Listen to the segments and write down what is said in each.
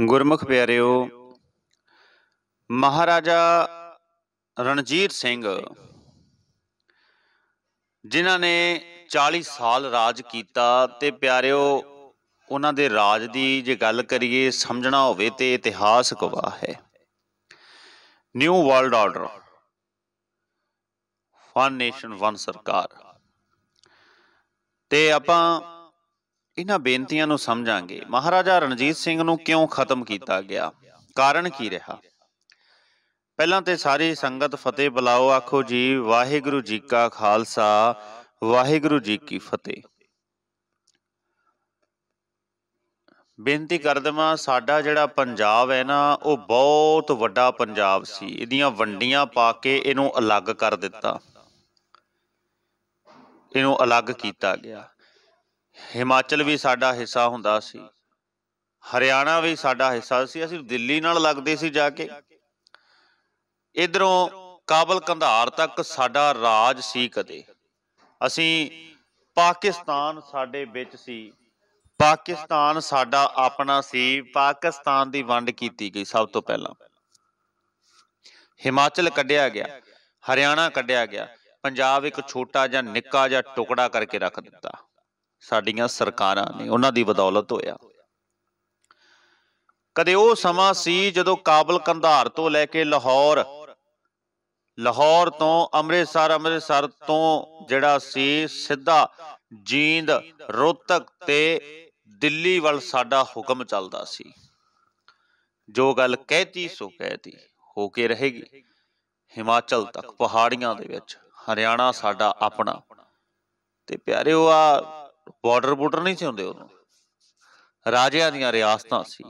ਗੁਰਮੁਖ ਪਿਆਰਿਓ ਮਹਾਰਾਜਾ ਰਣਜੀਤ ਸਿੰਘ ਜਿਨ੍ਹਾਂ ਨੇ 40 ਸਾਲ ਰਾਜ ਕੀਤਾ ਤੇ ਪਿਆਰਿਓ ਉਹਨਾਂ ਦੇ ਰਾਜ ਦੀ ਜੇ ਗੱਲ ਕਰੀਏ ਸਮਝਣਾ ਹੋਵੇ ਤੇ ਇਤਿਹਾਸ ਗਵਾਹ ਹੈ new world order one nation one ਸਰਕਾਰ ਤੇ ਆਪਾਂ ਇਹਨਾਂ ਬੇਨਤੀਆਂ ਨੂੰ ਸਮਝਾਂਗੇ ਮਹਾਰਾਜਾ ਰਣਜੀਤ ਸਿੰਘ ਨੂੰ ਕਿਉਂ ਖਤਮ ਕੀਤਾ ਗਿਆ ਕਾਰਨ ਕੀ ਰਿਹਾ ਪਹਿਲਾਂ ਤੇ ਸਾਰੀ ਸੰਗਤ ਫਤਿਹ ਬੁਲਾਓ ਆਖੋ ਜੀ ਵਾਹਿਗੁਰੂ ਜੀ ਕਾ ਖਾਲਸਾ ਵਾਹਿਗੁਰੂ ਜੀ ਕੀ ਫਤਿਹ ਬੇਨਤੀ ਕਰ ਦਵਾਂ ਸਾਡਾ ਜਿਹੜਾ ਪੰਜਾਬ ਹੈ ਨਾ ਉਹ ਬਹੁਤ ਵੱਡਾ ਪੰਜਾਬ ਸੀ ਇਹਦੀਆਂ ਵੰਡੀਆਂ ਪਾ ਕੇ ਇਹਨੂੰ ਅਲੱਗ ਕਰ ਦਿੱਤਾ ਇਹਨੂੰ ਅਲੱਗ ਕੀਤਾ ਗਿਆ ਹਿਮਾਚਲ ਵੀ ਸਾਡਾ ਹਿੱਸਾ ਹੁੰਦਾ ਸੀ ਹਰਿਆਣਾ ਵੀ ਸਾਡਾ ਹਿੱਸਾ ਸੀ ਅਸੀਂ ਦਿੱਲੀ ਨਾਲ ਲੱਗਦੇ ਸੀ ਜਾ ਕੇ ਇਧਰੋਂ ਕਾਬਲ ਕੰਧਾਰ ਤੱਕ ਸਾਡਾ ਰਾਜ ਸੀ ਕਦੇ ਅਸੀਂ ਪਾਕਿਸਤਾਨ ਸਾਡੇ ਵਿੱਚ ਸੀ ਪਾਕਿਸਤਾਨ ਸਾਡਾ ਆਪਣਾ ਸੀ ਪਾਕਿਸਤਾਨ ਦੀ ਵੰਡ ਕੀਤੀ ਗਈ ਸਭ ਤੋਂ ਪਹਿਲਾਂ ਹਿਮਾਚਲ ਕੱਢਿਆ ਗਿਆ ਹਰਿਆਣਾ ਕੱਢਿਆ ਗਿਆ ਪੰਜਾਬ ਇੱਕ ਛੋਟਾ ਜਾਂ ਨਿੱਕਾ ਜਾਂ ਟੁਕੜਾ ਕਰਕੇ ਰੱਖ ਦਿੱਤਾ ਸਾਡੀਆਂ ਸਰਕਾਰਾਂ ਨੇ ਉਹਨਾਂ ਦੀ ਬਦੌਲਤ ਹੋਇਆ ਕਦੇ ਉਹ ਸਮਾਂ ਸੀ ਜਦੋਂ ਕਾਬਲ ਕੰਧਾਰ ਤੋਂ ਲੈ ਕੇ ਲਾਹੌਰ ਲਾਹੌਰ ਤੋਂ ਅੰਮ੍ਰਿਤਸਰ ਅੰਮ੍ਰਿਤਸਰ ਤੋਂ ਜਿਹੜਾ ਸੀ ਸਿੱਧਾ ਜੀਂਦ ਰੋਤਕ ਤੇ ਦਿੱਲੀ ਵੱਲ ਸਾਡਾ ਹੁਕਮ ਚੱਲਦਾ ਸੀ ਜੋ ਗੱਲ ਕਹਿਤੀ ਸੋ ਕਹਿਤੀ ਹੋ ਕੇ ਰਹੇਗੀ ਹਿਮਾਚਲ ਤੱਕ ਪਹਾੜੀਆਂ ਦੇ ਵਿੱਚ ਹਰਿਆਣਾ ਸਾਡਾ ਆਪਣਾ ਤੇ ਪਿਆਰਿਓ ਆ ਬਾਰਡਰ ਬਾਰਡਰ ਨਹੀਂ ਸੀ ਹੁੰਦੇ ਉਦੋਂ ਰਾਜਿਆਂ ਦੀਆਂ ਰਿਆਸਤਾਂ ਸੀ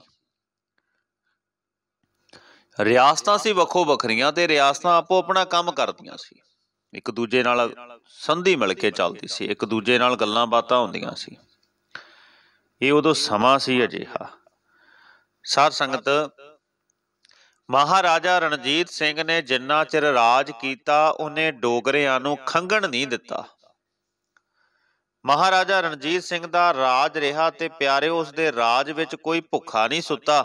ਰਿਆਸਤਾਂ ਸੀ ਵੱਖੋ ਵੱਖਰੀਆਂ ਤੇ ਰਿਆਸਤਾਂ ਆਪੋ ਆਪਣਾ ਕੰਮ ਕਰਦੀਆਂ ਸੀ ਇੱਕ ਦੂਜੇ ਨਾਲ ਸੰਧੀ ਮਿਲ ਕੇ ਚੱਲਦੀ ਸੀ ਇੱਕ ਦੂਜੇ ਨਾਲ ਗੱਲਾਂ ਬਾਤਾਂ ਹੁੰਦੀਆਂ ਸੀ ਇਹ ਉਦੋਂ ਸਮਾਂ ਸੀ ਅਜਿਹਾ ਸਾਧ ਸੰਗਤ ਮਹਾਰਾਜਾ ਰਣਜੀਤ ਸਿੰਘ ਨੇ ਜਿੰਨਾ ਚਿਰ ਰਾਜ ਕੀਤਾ ਉਹਨੇ ਡੋਗਰਿਆਂ ਨੂੰ ਖੰਗਣ ਨਹੀਂ ਦਿੱਤਾ ਮਹਾਰਾਜਾ ਰਣਜੀਤ ਸਿੰਘ ਦਾ ਰਾਜ ਰਿਹਾ ਤੇ ਪਿਆਰੇ ਉਸ ਦੇ ਰਾਜ ਵਿੱਚ ਕੋਈ ਭੁੱਖਾ ਨਹੀਂ ਸੁੱਤਾ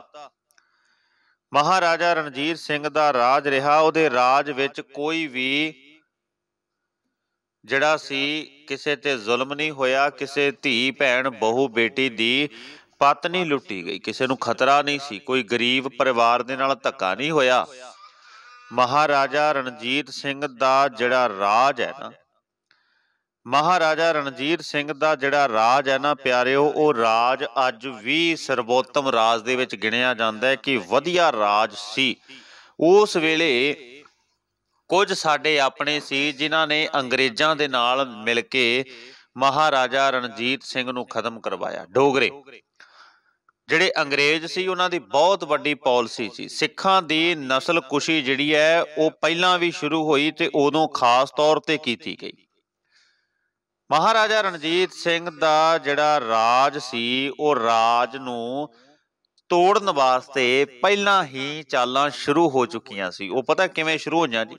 ਮਹਾਰਾਜਾ ਰਣਜੀਤ ਸਿੰਘ ਦਾ ਰਾਜ ਰਿਹਾ ਉਹਦੇ ਰਾਜ ਵਿੱਚ ਕੋਈ ਵੀ ਜਿਹੜਾ ਸੀ ਕਿਸੇ ਤੇ ਜ਼ੁਲਮ ਨਹੀਂ ਹੋਇਆ ਕਿਸੇ ਧੀ ਭੈਣ ਬਹੂ ਬੇਟੀ ਦੀ ਪਤਨੀ ਲੁੱਟੀ ਗਈ ਕਿਸੇ ਨੂੰ ਖਤਰਾ ਨਹੀਂ ਸੀ ਕੋਈ ਗਰੀਬ ਪਰਿਵਾਰ ਦੇ ਨਾਲ ਧੱਕਾ ਨਹੀਂ ਹੋਇਆ ਮਹਾਰਾਜਾ ਰਣਜੀਤ ਸਿੰਘ ਦਾ ਜਿਹੜਾ ਰਾਜ ਹੈ ਨਾ ਮਹਾਰਾਜਾ ਰਣਜੀਤ ਸਿੰਘ ਦਾ ਜਿਹੜਾ ਰਾਜ ਹੈ ਨਾ ਪਿਆਰਿਓ ਉਹ ਰਾਜ ਅੱਜ ਵੀ ਸਰਵੋਤਮ ਰਾਜ ਦੇ ਵਿੱਚ ਗਿਣਿਆ ਜਾਂਦਾ ਹੈ ਕਿ ਵਧੀਆ ਰਾਜ ਸੀ ਉਸ ਵੇਲੇ ਕੁਝ ਸਾਡੇ ਆਪਣੇ ਸੀ ਜਿਨ੍ਹਾਂ ਨੇ ਅੰਗਰੇਜ਼ਾਂ ਦੇ ਨਾਲ ਮਿਲ ਕੇ ਮਹਾਰਾਜਾ ਰਣਜੀਤ ਸਿੰਘ ਨੂੰ ਖਤਮ ਕਰਵਾਇਆ ਡੋਗਰੇ ਜਿਹੜੇ ਅੰਗਰੇਜ਼ ਸੀ ਉਹਨਾਂ ਦੀ ਬਹੁਤ ਵੱਡੀ ਪਾਲਿਸੀ ਸੀ ਸਿੱਖਾਂ ਦੀ ਨਸਲ ਕੁਸ਼ੀ ਜਿਹੜੀ ਹੈ ਉਹ ਪਹਿਲਾਂ ਵੀ ਸ਼ੁਰੂ ਹੋਈ ਤੇ ਉਦੋਂ ਖਾਸ ਤੌਰ ਤੇ ਕੀਤੀ ਗਈ ਮਹਾਰਾਜਾ ਰਣਜੀਤ ਸਿੰਘ ਦਾ ਜਿਹੜਾ ਰਾਜ ਸੀ ਉਹ ਰਾਜ ਨੂੰ ਤੋੜਨ ਵਾਸਤੇ ਪਹਿਲਾਂ ਹੀ ਚਾਲਾਂ ਸ਼ੁਰੂ ਹੋ ਚੁੱਕੀਆਂ ਸੀ ਉਹ ਪਤਾ ਕਿਵੇਂ ਸ਼ੁਰੂ ਹੋ ਜੀ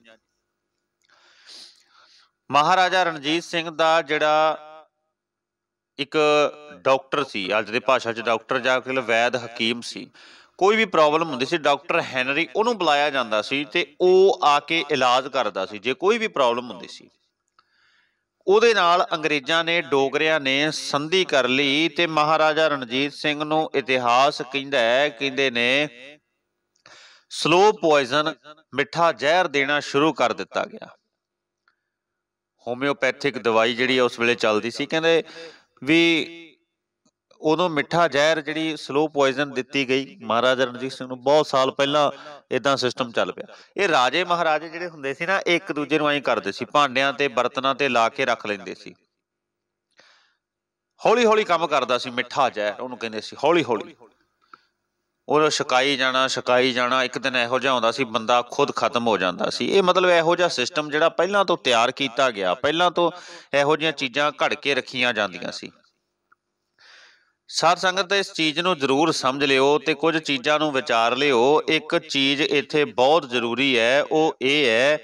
ਮਹਾਰਾਜਾ ਰਣਜੀਤ ਸਿੰਘ ਦਾ ਜਿਹੜਾ ਇੱਕ ਡਾਕਟਰ ਸੀ ਅੱਜ ਦੇ ਭਾਸ਼ਾ 'ਚ ਡਾਕਟਰ ਜਾਂ ਕਿ ਵੈਦ ਹਕੀਮ ਸੀ ਕੋਈ ਵੀ ਪ੍ਰੋਬਲਮ ਹੁੰਦੀ ਸੀ ਡਾਕਟਰ ਹੈਨਰੀ ਉਹਨੂੰ ਬੁਲਾਇਆ ਜਾਂਦਾ ਸੀ ਤੇ ਉਹ ਆ ਕੇ ਇਲਾਜ ਕਰਦਾ ਸੀ ਜੇ ਕੋਈ ਵੀ ਪ੍ਰੋਬਲਮ ਹੁੰਦੀ ਸੀ ਉਹਦੇ ਨਾਲ ਅੰਗਰੇਜ਼ਾਂ ਨੇ ਡੋਗਰਿਆਂ ਨੇ ਸੰਧੀ ਕਰ ਲਈ ਤੇ ਮਹਾਰਾਜਾ ਰਣਜੀਤ ਸਿੰਘ ਨੂੰ ਇਤਿਹਾਸ ਕਹਿੰਦਾ ਹੈ ਕਹਿੰਦੇ ਨੇ ਸਲੋ ਪੋਇਜ਼ਨ ਮਿੱਠਾ ਜ਼ਹਿਰ ਦੇਣਾ ਸ਼ੁਰੂ ਕਰ ਦਿੱਤਾ ਗਿਆ ਹੋਮਿਓਪੈਥਿਕ ਦਵਾਈ ਜਿਹੜੀ ਉਸ ਵੇਲੇ ਚੱਲਦੀ ਸੀ ਕਹਿੰਦੇ ਵੀ ਉਦੋਂ ਮਿੱਠਾ ਜ਼ਹਿਰ ਜਿਹੜੀ ਸਲੋ ਪੋਇਜ਼ਨ ਦਿੱਤੀ ਗਈ ਮਹਾਰਾਜਾ ਰਣਜੀਤ ਸਿੰਘ ਨੂੰ ਬਹੁਤ ਸਾਲ ਪਹਿਲਾਂ ਇਦਾਂ ਸਿਸਟਮ ਚੱਲ ਪਿਆ ਇਹ ਰਾਜੇ ਮਹਾਰਾਜੇ ਜਿਹੜੇ ਹੁੰਦੇ ਸੀ ਨਾ ਇੱਕ ਦੂਜੇ ਨੂੰ ਐਂ ਕਰਦੇ ਸੀ ਭਾਂਡਿਆਂ ਤੇ ਬਰਤਨਾਂ ਤੇ ਲਾ ਕੇ ਰੱਖ ਲੈਂਦੇ ਸੀ ਹੌਲੀ ਹੌਲੀ ਕੰਮ ਕਰਦਾ ਸੀ ਮਿੱਠਾ ਜ਼ਹਿਰ ਉਹਨੂੰ ਕਹਿੰਦੇ ਸੀ ਹੌਲੀ ਹੌਲੀ ਉਹ ਸ਼ਿਕਾਈ ਜਾਣਾ ਸ਼ਿਕਾਈ ਜਾਣਾ ਇੱਕ ਦਿਨ ਇਹੋ ਜਿਹਾ ਹੁੰਦਾ ਸੀ ਬੰਦਾ ਖੁਦ ਖਤਮ ਹੋ ਜਾਂਦਾ ਸੀ ਇਹ ਮਤਲਬ ਇਹੋ ਜਿਹਾ ਸਿਸਟਮ ਜਿਹੜਾ ਪਹਿਲਾਂ ਤੋਂ ਤਿਆਰ ਕੀਤਾ ਗਿਆ ਪਹਿਲਾਂ ਤੋਂ ਇਹੋ ਜਿਹੀਆਂ ਚੀਜ਼ਾਂ ਘੜ ਕੇ ਰੱਖੀਆਂ ਜਾਂਦੀਆਂ ਸੀ ਸਾਧ ਸੰਗਤ ਇਸ ਚੀਜ਼ ਨੂੰ ਜ਼ਰੂਰ ਸਮਝ ਲਿਓ ਤੇ ਕੁਝ ਚੀਜ਼ਾਂ ਨੂੰ ਵਿਚਾਰ ਲਿਓ ਇੱਕ ਚੀਜ਼ ਇੱਥੇ ਬਹੁਤ ਜ਼ਰੂਰੀ ਹੈ ਉਹ ਇਹ ਹੈ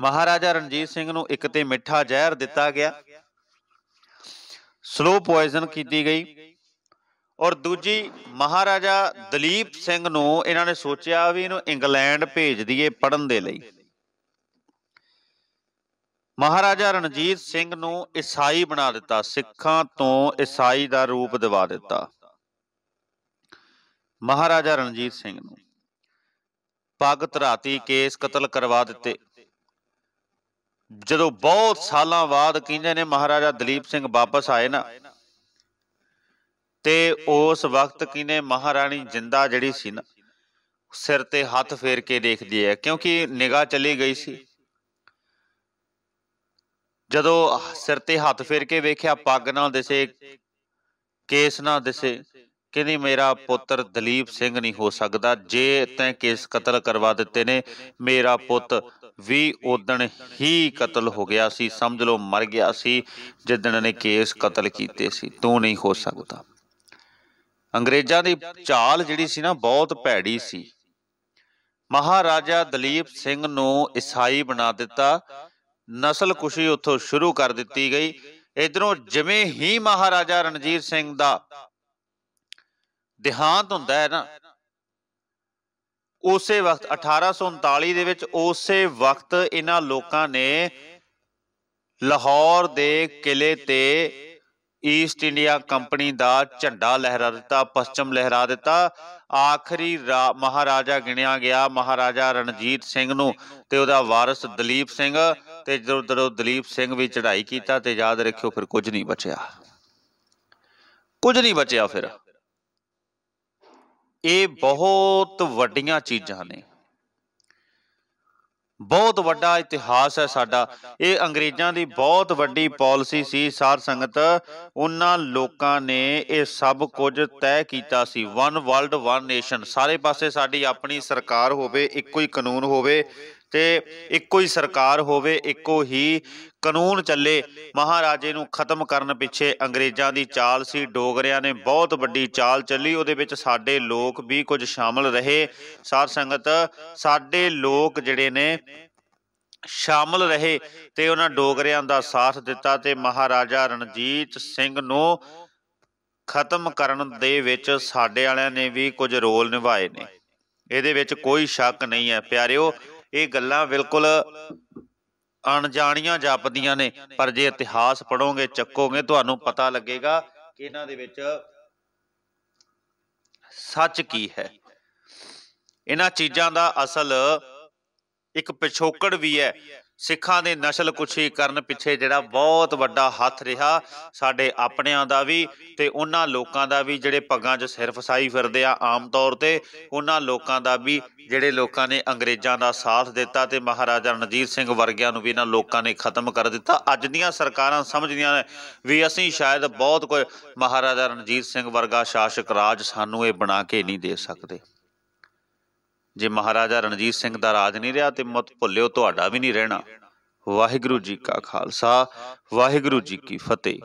ਮਹਾਰਾਜਾ ਰਣਜੀਤ ਸਿੰਘ ਨੂੰ ਇੱਕ ਤੇ ਮਿੱਠਾ ਜ਼ਹਿਰ ਦਿੱਤਾ ਗਿਆ ਸਲੋ ਪੋਇਜ਼ਨ ਕੀਤੀ ਗਈ ਔਰ ਦੂਜੀ ਮਹਾਰਾਜਾ ਦਲੀਪ ਸਿੰਘ ਨੂੰ ਇਹਨਾਂ ਨੇ ਸੋਚਿਆ ਵੀ ਇਹਨੂੰ ਇੰਗਲੈਂਡ ਭੇਜ ਦਈਏ ਪੜਨ ਦੇ ਲਈ ਮਹਾਰਾਜਾ ਰਣਜੀਤ ਸਿੰਘ ਨੂੰ ਈਸਾਈ ਬਣਾ ਦਿੱਤਾ ਸਿੱਖਾਂ ਤੋਂ ਈਸਾਈ ਦਾ ਰੂਪ ਦਿਵਾ ਦਿੱਤਾ ਮਹਾਰਾਜਾ ਰਣਜੀਤ ਸਿੰਘ ਨੂੰ ਪੱਗ ਧਰਾਤੀ ਕੇਸ ਕਤਲ ਕਰਵਾ ਦਿੱਤੇ ਜਦੋਂ ਬਹੁਤ ਸਾਲਾਂ ਬਾਅਦ ਕਹਿੰਦੇ ਨੇ ਮਹਾਰਾਜਾ ਦਲੀਪ ਸਿੰਘ ਵਾਪਸ ਆਏ ਨਾ ਤੇ ਉਸ ਵਕਤ ਕਿਨੇ ਮਹਾਰਾਣੀ ਜਿੰਦਾ ਜਿਹੜੀ ਸੀ ਨਾ ਸਿਰ ਤੇ ਹੱਥ ਫੇਰ ਕੇ ਦੇਖਦੀ ਹੈ ਕਿਉਂਕਿ ਨਿਗਾਹ ਚਲੀ ਗਈ ਸੀ ਜਦੋਂ ਸਿਰ ਤੇ ਹੱਥ ਫੇਰ ਕੇ ਵੇਖਿਆ ਪੱਗ ਨਾਲ ਦਿਸੇ ਕੇਸ ਨਾਲ ਦਿਸੇ ਕਹਿੰਦੀ ਮੇਰਾ ਪੁੱਤਰ ਦਲੀਪ ਸਿੰਘ ਨਹੀਂ ਹੋ ਸਕਦਾ ਜੇ ਤੈ ਕੇਸ ਕਤਲ ਕਰਵਾ ਦਿੱਤੇ ਨੇ ਮੇਰਾ ਪੁੱਤ ਵੀ ਉਦਣ ਹੀ ਕਤਲ ਹੋ ਗਿਆ ਸੀ ਸਮਝ ਲਓ ਮਰ ਗਿਆ ਸੀ ਜਿੱਦਣ ਨੇ ਕੇਸ ਕਤਲ ਕੀਤੇ ਸੀ ਤੂੰ ਨਹੀਂ ਹੋ ਸਕਦਾ ਅੰਗਰੇਜ਼ਾਂ ਦੀ ਚਾਲ ਜਿਹੜੀ ਸੀ ਨਾ ਬਹੁਤ ਭੈੜੀ ਸੀ ਮਹਾਰਾਜਾ ਦਲੀਪ ਸਿੰਘ ਨੂੰ ਈਸਾਈ ਬਣਾ ਦਿੱਤਾ ਨਸਲ ਕੁਸ਼ੀ ਉੱਥੋਂ ਸ਼ੁਰੂ ਕਰ ਦਿੱਤੀ ਗਈ ਇਧਰੋਂ ਜਿਵੇਂ ਹੀ ਮਹਾਰਾਜਾ ਰਣਜੀਤ ਸਿੰਘ ਦਾ ਦਿਹਾਂਤ ਹੁੰਦਾ ਹੈ ਨਾ ਉਸੇ ਵਕਤ 1839 ਦੇ ਵਿੱਚ ਉਸੇ ਵਕਤ ਇਹਨਾਂ ਲੋਕਾਂ ਨੇ ਲਾਹੌਰ ਦੇ ਕਿਲੇ ਤੇ ਈਸਟ ਇੰਡੀਆ ਕੰਪਨੀ ਦਾ ਝੰਡਾ ਲਹਿਰਾ ਦਿੱਤਾ ਪਛਮ ਲਹਿਰਾ ਦਿੱਤਾ ਆਖਰੀ ਮਹਾਰਾਜਾ ਗਿਣਿਆ ਗਿਆ ਮਹਾਰਾਜਾ ਰਣਜੀਤ ਸਿੰਘ ਨੂੰ ਤੇ ਉਹਦਾ ਵਾਰਿਸ ਦਲੀਪ ਸਿੰਘ ਤੇ ਜਦੋਂ ਦਰੋ ਦਲੀਪ ਸਿੰਘ ਵੀ ਚੜ੍ਹਾਈ ਕੀਤਾ ਤੇ ਯਾਦ ਰੱਖਿਓ ਫਿਰ ਕੁਝ ਨਹੀਂ ਬਚਿਆ ਕੁਝ ਨਹੀਂ ਬਚਿਆ ਫਿਰ ਇਹ ਬਹੁਤ ਵੱਡੀਆਂ ਚੀਜ਼ਾਂ ਨੇ ਬਹੁਤ ਵੱਡਾ ਇਤਿਹਾਸ ਹੈ ਸਾਡਾ ਇਹ ਅੰਗਰੇਜ਼ਾਂ ਦੀ ਬਹੁਤ ਵੱਡੀ ਪਾਲਿਸੀ ਸੀ ਸਾਰ ਸੰਗਤ ਉਹਨਾਂ ਲੋਕਾਂ ਨੇ ਇਹ ਸਭ ਕੁਝ ਤੈਅ ਕੀਤਾ ਸੀ ਵਨ ਵਰਲਡ ਵਨ ਨੇਸ਼ਨ ਸਾਰੇ ਪਾਸੇ ਸਾਡੀ ਆਪਣੀ ਸਰਕਾਰ ਹੋਵੇ ਇੱਕੋ ਹੀ ਕਾਨੂੰਨ ਹੋਵੇ ਤੇ ਇੱਕੋ ਹੀ ਸਰਕਾਰ ਹੋਵੇ ਇੱਕੋ ਹੀ ਕਾਨੂੰਨ ਚੱਲੇ ਮਹਾਰਾਜੇ ਨੂੰ ਖਤਮ ਕਰਨ ਪਿੱਛੇ ਅੰਗਰੇਜ਼ਾਂ ਦੀ ਚਾਲ ਸੀ ਡੋਗਰਿਆਂ ਨੇ ਬਹੁਤ ਵੱਡੀ ਚਾਲ ਚੱਲੀ ਉਹਦੇ ਵਿੱਚ ਸਾਡੇ ਲੋਕ ਵੀ ਕੁਝ ਸ਼ਾਮਲ ਰਹੇ ਸਾਧ ਸੰਗਤ ਸਾਡੇ ਲੋਕ ਜਿਹੜੇ ਨੇ ਸ਼ਾਮਲ ਰਹੇ ਤੇ ਉਹਨਾਂ ਡੋਗਰਿਆਂ ਦਾ ਸਾਥ ਦਿੱਤਾ ਤੇ ਮਹਾਰਾਜਾ ਰਣਜੀਤ ਸਿੰਘ ਨੂੰ ਖਤਮ ਕਰਨ ਦੇ ਵਿੱਚ ਸਾਡੇ ਵਾਲਿਆਂ ਨੇ ਵੀ ਕੁਝ ਰੋਲ ਨਿਭਾਏ ਨੇ ਇਹਦੇ ਵਿੱਚ ਕੋਈ ਸ਼ੱਕ ਨਹੀਂ ਹੈ ਪਿਆਰਿਓ ਇਹ ਗੱਲਾਂ ਬਿਲਕੁਲ ਅਣਜਾਣੀਆਂ ਜਾਪਦੀਆਂ ਨੇ ਪਰ ਜੇ ਇਤਿਹਾਸ ਪੜੋਗੇ ਚੱਕੋਗੇ ਤੁਹਾਨੂੰ ਪਤਾ ਲੱਗੇਗਾ ਕਿ ਇਹਨਾਂ ਦੇ ਵਿੱਚ ਸੱਚ ਕੀ ਹੈ ਇਹਨਾਂ ਚੀਜ਼ਾਂ ਦਾ ਅਸਲ ਇੱਕ ਪਿਛੋਕੜ ਵੀ ਹੈ ਸਿੱਖਾਂ ਦੇ ਨਸਲ ਕੁਛੀ ਕਰਨ ਪਿੱਛੇ ਜਿਹੜਾ ਬਹੁਤ ਵੱਡਾ ਹੱਥ ਰਿਹਾ ਸਾਡੇ ਆਪਣਿਆਂ ਦਾ ਵੀ ਤੇ ਉਹਨਾਂ ਲੋਕਾਂ ਦਾ ਵੀ ਜਿਹੜੇ ਪੱਗਾਂ 'ਚ ਸਿਰ ਫਸਾਈ ਫਿਰਦੇ ਆ ਆਮ ਤੌਰ ਤੇ ਉਹਨਾਂ ਲੋਕਾਂ ਦਾ ਵੀ ਜਿਹੜੇ ਲੋਕਾਂ ਨੇ ਅੰਗਰੇਜ਼ਾਂ ਦਾ ਸਾਥ ਦਿੱਤਾ ਤੇ ਮਹਾਰਾਜਾ ਰਣਜੀਤ ਸਿੰਘ ਵਰਗਿਆਂ ਨੂੰ ਵੀ ਇਹਨਾਂ ਲੋਕਾਂ ਨੇ ਖਤਮ ਕਰ ਦਿੱਤਾ ਅੱਜ ਦੀਆਂ ਸਰਕਾਰਾਂ ਸਮਝਦੀਆਂ ਨੇ ਵੀ ਅਸੀਂ ਸ਼ਾਇਦ ਬਹੁਤ ਕੋਈ ਮਹਾਰਾਜਾ ਰਣਜੀਤ ਸਿੰਘ ਵਰਗਾ ਸ਼ਾਸਕ ਰਾਜ ਸਾਨੂੰ ਇਹ ਬਣਾ ਕੇ ਨਹੀਂ ਦੇ ਸਕਦੇ ਜੇ ਮਹਾਰਾਜਾ ਰਣਜੀਤ ਸਿੰਘ ਦਾ ਰਾਜ ਨਹੀਂ ਰਿਹਾ ਤੇ ਮਤ ਭੁੱਲਿਓ ਤੁਹਾਡਾ ਵੀ ਨਹੀਂ ਰਹਿਣਾ ਵਾਹਿਗੁਰੂ ਜੀ ਕਾ ਖਾਲਸਾ ਵਾਹਿਗੁਰੂ ਜੀ ਕੀ ਫਤਿਹ